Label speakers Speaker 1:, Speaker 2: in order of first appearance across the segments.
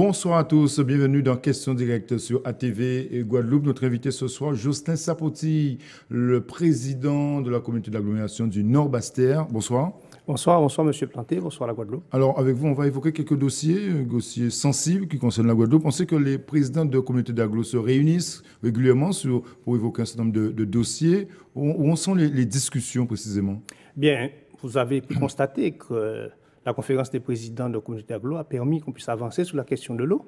Speaker 1: Bonsoir à tous, bienvenue dans question directe sur ATV et Guadeloupe. Notre invité ce soir, Justin Sapoti, le président de la communauté d'agglomération du Nord-Bastère. Bonsoir. Bonsoir, bonsoir Monsieur Planté, bonsoir la Guadeloupe. Alors avec vous, on va évoquer quelques dossiers, euh, dossiers sensibles qui concernent la Guadeloupe. On sait que les présidents de communautés d'Agglomération se réunissent régulièrement pour évoquer un certain nombre de, dossiers. Où, en sont les, les discussions précisément
Speaker 2: Bien, vous avez pu constater que la conférence des présidents de communauté aglo a permis qu'on puisse avancer sur la question de l'eau,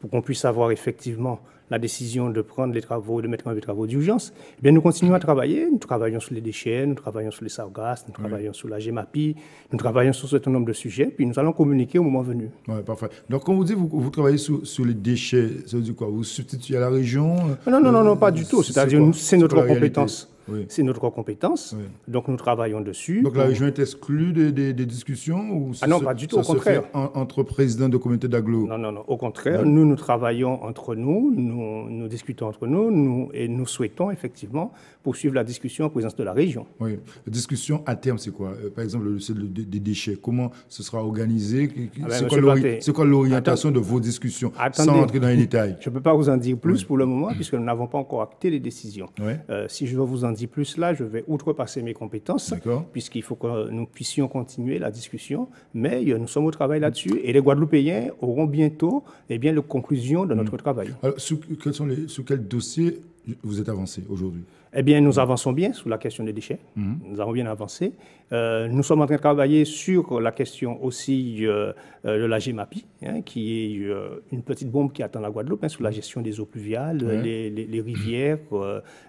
Speaker 2: pour qu'on puisse avoir effectivement la décision de prendre les travaux, de mettre en œuvre les travaux d'urgence. Eh bien, nous continuons à travailler. Nous travaillons sur les déchets, nous travaillons sur les sargasses, nous travaillons sur la GEMAPI, nous travaillons sur un certain nombre de sujets, puis nous allons communiquer au moment venu.
Speaker 1: parfait. Donc, quand vous dites vous, vous travaillez sur, sur, les déchets, ça veut dire quoi Vous substituez à la région Non, non, non, non, euh, pas du tout. C'est-à-dire, c'est notre compétence
Speaker 2: c'est notre compétence. Donc nous travaillons dessus. Donc la région est
Speaker 1: exclue des, discussions ou Ah non, pas du tout, au contraire. entre présidents de communautés d'agglo Non,
Speaker 2: non, non, au contraire. Nous, nous travaillons entre nous, nous, nous discutons entre nous, nous, et nous souhaitons effectivement poursuivre la discussion en présence de la région.
Speaker 1: Oui. La discussion à terme, c'est quoi euh, Par exemple, le des déchets, comment ce sera organisé ah ben, C'est quoi l'orientation de vos discussions Sans entrer dans les détails.
Speaker 2: Je ne peux pas vous en dire plus pour le moment, puisque nous n'avons pas encore acté les décisions. Euh, si je veux vous en plus là, je vais outrepasser mes compétences, puisqu'il faut que nous puissions continuer la discussion. Mais euh, nous sommes au travail là-dessus et les Guadeloupéens auront bientôt eh bien, la conclusion de notre hmm. travail. Alors, quels sont les, sous quel dossier vous êtes avancé aujourd'hui Eh bien, nous avançons bien sur la question des déchets. Mhm. Nous avons bien avancé. Euh, nous sommes en train de travailler sur la question aussi euh, euh, de la GEMAPI, hein, qui est une petite bombe qui attend la Guadeloupe, hein, sur la gestion des eaux pluviales, les, rivières,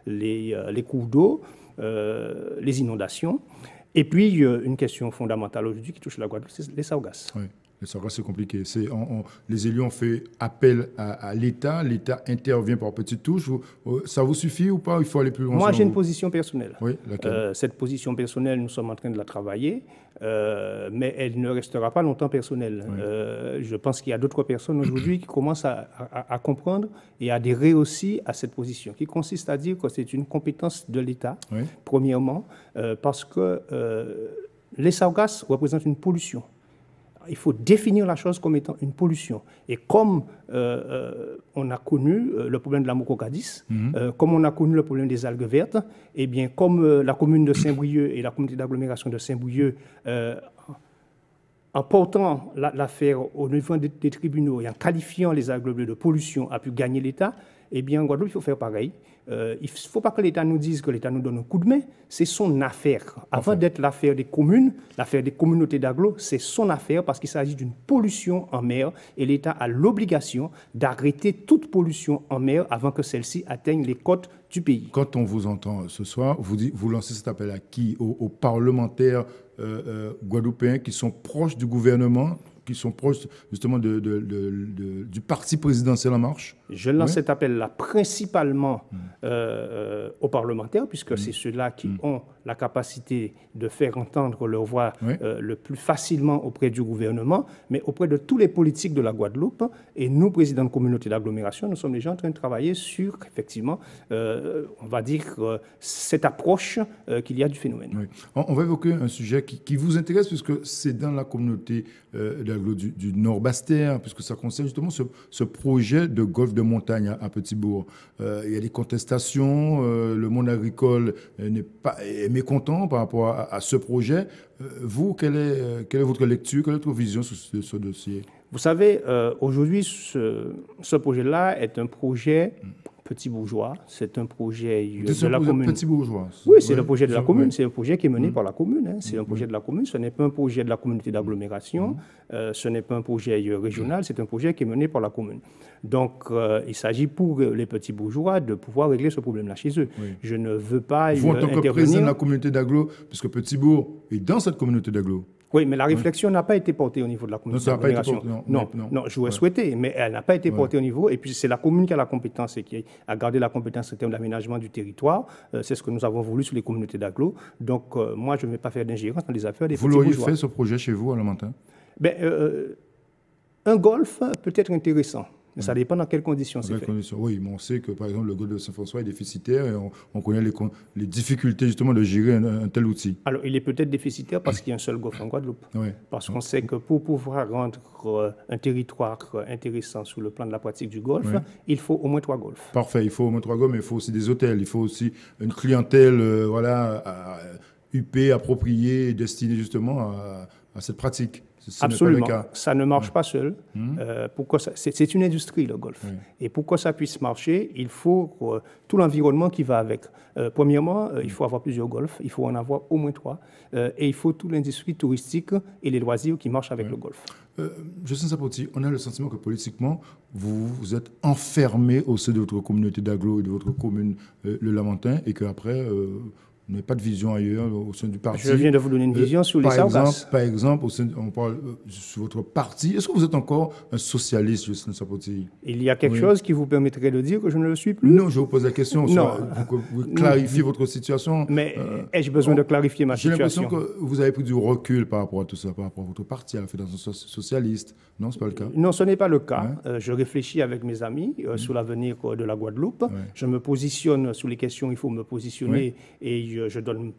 Speaker 2: les, cours d'eau, les inondations. Et puis, une question fondamentale aujourd'hui qui touche la Guadeloupe, c'est les saugasses.
Speaker 1: Les sargasses c'est compliqué. les élus ont fait appel à, l'État. L'État intervient par petites touches. Oh, ça vous suffit ou pas Il faut aller plus loin Moi, j'ai une
Speaker 2: position personnelle. Euh, cette position personnelle, nous sommes en train de la travailler, euh, mais elle ne restera pas longtemps personnelle. Euh, je pense qu'il y a d'autres personnes aujourd'hui qui commencent à, comprendre et adhérer aussi à cette position, qui consiste à dire que c'est une compétence de l'État, premièrement, parce que les sargasses représentent une pollution il faut définir la chose comme étant une pollution. Et comme euh, euh, on a connu euh, le problème de la mococadis, mhm. comme on a connu le problème des algues vertes, et eh bien comme la commune de Saint-Brieuc et la communauté d'agglomération de Saint-Brieuc, en portant l'affaire au niveau des, des, tribunaux et en qualifiant les algues bleues de pollution, a pu gagner l'État, eh bien, en Guadeloupe, il faut faire pareil. Euh, il ne faut pas que l'État nous dise que l'État nous donne un coup de main, c'est son affaire. Avant d'être l'affaire des communes, l'affaire des communautés d'agglo, c'est son affaire parce qu'il s'agit d'une pollution en mer et l'État a l'obligation d'arrêter toute pollution en mer avant que celle-ci atteigne les côtes du pays. Quand on vous entend euh, ce soir, vous, vous lancez cet appel à
Speaker 1: qui aux, parlementaires euh, guadeloupéens qui sont proches du gouvernement, qui sont proches justement de, du parti présidentiel En Marche
Speaker 2: je lance cet appel-là principalement mm. euh, euh, aux parlementaires, puisque mm. c'est ceux-là qui mm. ont la capacité de faire entendre leur voix euh, le plus facilement auprès du gouvernement, mais auprès de tous les politiques de la Guadeloupe. Et nous, présidents de communauté d'agglomération, nous sommes déjà en train de travailler sur, effectivement, on va dire, cette approche qu'il y a du phénomène.
Speaker 1: On, va évoquer un sujet qui, vous intéresse, puisque c'est dans la communauté du, du Nord-Bastère, puisque ça concerne justement ce, ce projet de golfe de de montagne à, à Petit-Bourg. Euh, il y a des contestations, euh, le monde agricole euh, n'est pas, est mécontent par rapport à, ce projet. vous, quelle est, quelle est votre lecture, quelle est votre vision sur ce,
Speaker 2: dossier Vous savez, aujourd'hui, ce, ce projet-là est un projet Petit Bourgeois. C'est un projet de, la commune. Petit
Speaker 1: Bourgeois. Oui, c'est le projet de la commune. C'est
Speaker 2: un projet qui est mené mmh. par la commune. Hein. C'est un mmh. projet de la commune. Ce n'est pas un projet de la communauté mmh. d'agglomération. Euh, ce n'est pas un projet euh, régional. C'est un projet qui est mené par la commune. Donc, euh, il s'agit pour les petits bourgeois de pouvoir régler ce problème-là chez eux. Je ne veux pas. Vous, en tant que président de la
Speaker 1: communauté d'agglomération, puisque Petit Bourg est dans cette communauté d'agglomération.
Speaker 2: Oui, mais la réflexion n'a pas été portée au niveau de la communauté. Non, ça pas non, non, je souhaité, mais elle n'a pas été portée au niveau. Et puis, c'est la commune qui a la compétence et qui a gardé la compétence en termes d'aménagement du territoire. Euh, c'est ce que nous avons voulu sur les communautés d'agglo. Donc, euh, moi, je ne vais pas faire d'ingérence dans les affaires des Vous l'auriez fait, ce
Speaker 1: projet, chez vous, à
Speaker 2: ben, euh, Un golf peut être intéressant ça dépend dans quelles conditions c'est fait.
Speaker 1: Conditions. Oui, mais on sait que, par exemple, le golfe de Saint-François est déficitaire et on, connaît les, les, difficultés, justement, de gérer un, tel outil.
Speaker 2: Alors, il est peut-être déficitaire parce qu'il y a un seul golfe en Guadeloupe. Parce qu'on sait que pour pouvoir rendre euh, un territoire euh, intéressant sur le plan de la pratique du golf, il faut au moins trois golfs.
Speaker 1: Parfait, il faut au moins trois golfs, mais il faut aussi des hôtels, il faut aussi une clientèle, euh, voilà, à, UP appropriée, destinée justement à à cette pratique. Absolument. cas.
Speaker 2: Ça ne marche pas seul. Hmm. Euh, pourquoi c'est, une industrie, le golf. Et pour que ça puisse marcher, il faut euh, tout l'environnement qui va avec. Euh, premièrement, il faut avoir plusieurs golfs. Il faut en avoir au moins trois. et il faut toute l'industrie touristique et les loisirs qui marchent avec le golf.
Speaker 1: Justin Sapoti, on a le sentiment que politiquement, vous, vous êtes enfermé au sein de votre communauté d'agglo et de votre commune, le Lamentin, et qu'après, n'avez pas de vision ailleurs au sein du parti. Je viens de vous donner une euh, vision sur les par par exemple, on parle euh, sur votre parti. Est-ce que vous êtes encore un socialiste, Justin Sapoti
Speaker 2: Il y a quelque chose qui vous permettrait de dire que je ne le suis plus Non, je vous pose la question. vous, clarifiez votre situation. Mais euh, ai-je besoin de clarifier ma situation J'ai l'impression
Speaker 1: que vous avez pris du recul par rapport à tout ça, par rapport à votre parti, à la Fédération socialiste. Non, ce n'est pas le cas Non, ce n'est pas le cas.
Speaker 2: je réfléchis avec mes amis mm. sur l'avenir de la Guadeloupe. Je me positionne sur les questions il faut me positionner et euh, je, donne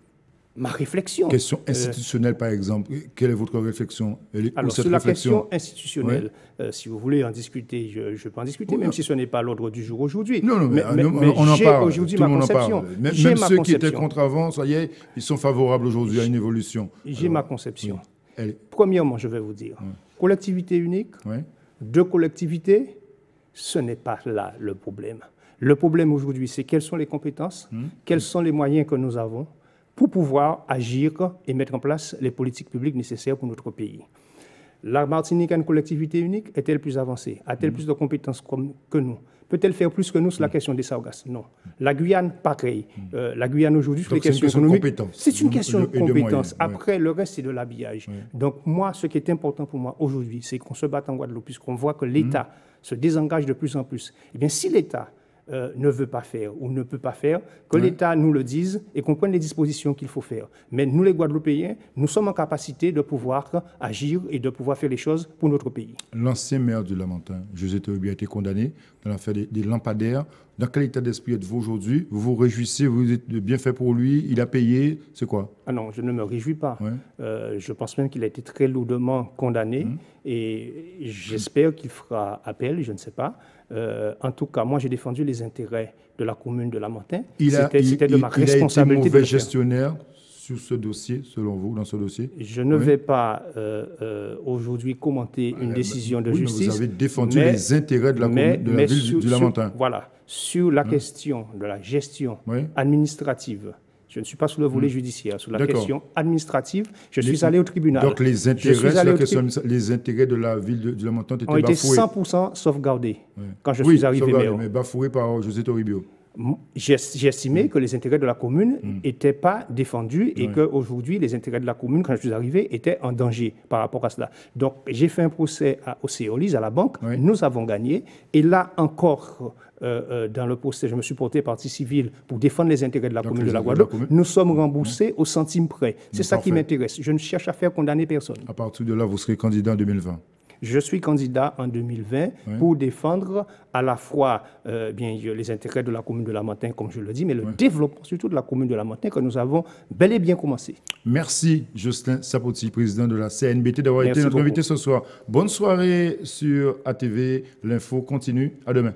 Speaker 2: ma réflexion. Question euh, institutionnelle,
Speaker 1: par exemple. Quelle est votre réflexion Alors, sur la question institutionnelle,
Speaker 2: euh, si vous voulez en discuter, je, peux en discuter, même si ce n'est pas l'ordre du jour aujourd'hui. Non, non, mais, on, en parle. Aujourd'hui, ma conception. Même, ceux qui étaient
Speaker 1: contre avant, ça y est, ils sont favorables aujourd'hui à une évolution. J'ai ma
Speaker 2: conception. Premièrement, je vais vous dire, collectivité unique, deux collectivités, ce n'est pas là le problème. Le problème aujourd'hui, c'est quelles sont les compétences, hmm. quels sont les moyens que nous avons pour pouvoir agir et mettre en place les politiques publiques nécessaires pour notre pays. La Martinique a une collectivité unique. Est-elle plus avancée A-t-elle hmm. plus de compétences que nous Peut-elle faire plus que nous sur la hmm. question des sargasses Non. La Guyane, pareil. Euh, la Guyane aujourd'hui, C'est une question de compétence. Après, le reste, c'est de l'habillage. Donc, moi, ce qui est important pour moi aujourd'hui, c'est qu'on se batte en Guadeloupe, puisqu'on voit que l'État se désengage de plus en plus. Eh bien, si l'État euh, ne veut pas faire ou ne peut pas faire, que l'État nous le dise et qu'on prenne les dispositions qu'il faut faire. Mais nous, les Guadeloupéens, nous sommes en capacité de pouvoir agir et de pouvoir faire les choses pour notre pays.
Speaker 1: L'ancien maire du Lamentin, José Théobia, a été condamné dans l'affaire des, lampadaires. Dans quel état d'esprit êtes-vous aujourd'hui Vous vous réjouissez, vous êtes bien fait pour lui, il a payé, c'est quoi
Speaker 2: Ah non, je ne me réjouis pas. Euh, je pense même qu'il a été très lourdement condamné hum. et j'espère qu'il fera appel, je ne sais pas. Euh, en tout cas, moi, j'ai défendu les intérêts de la commune de Lamantin. C'était de ma il, responsabilité. Il a été mauvais
Speaker 1: gestionnaire sur ce dossier, selon vous, dans ce dossier Je ne vais
Speaker 2: pas euh, euh, aujourd'hui commenter une décision de justice. Mais vous avez défendu les intérêts de la, de la sur, voilà. Sur la hein? question de la gestion administrative je ne suis pas sous le volet hmm. judiciaire, sous la question administrative. Je suis allé au tribunal. Donc les intérêts,
Speaker 1: les intérêts de la ville de, la Montante étaient ont été
Speaker 2: 100% sauvegardés quand je suis arrivé. Oui, mais bafoués par José Toribio j'estimais mm. que les intérêts de la commune n'étaient mm. pas défendus et qu'aujourd'hui, les intérêts de la commune, quand je suis arrivé, étaient en danger par rapport à cela. Donc, j'ai fait un procès à Océolis, à la banque. Nous avons gagné. Et là encore, euh, euh, dans le procès, je me suis porté partie civile pour défendre les intérêts de la commune de la Guadeloupe. Nous sommes remboursés mm. au centime près. C'est ça qui m'intéresse. Je ne cherche à faire condamner personne.
Speaker 1: À partir de là, vous serez candidat en 2020
Speaker 2: je suis candidat en 2020 pour défendre à la fois euh, bien, les intérêts de la commune de Lamantin, comme je le dis, mais le développement surtout de la commune de Lamantin que nous avons bel et bien commencé.
Speaker 1: Merci, Justin Sapoti, président de la CNBT, d'avoir été notre invité ce soir. Bonne soirée sur ATV. L'info continue. À demain.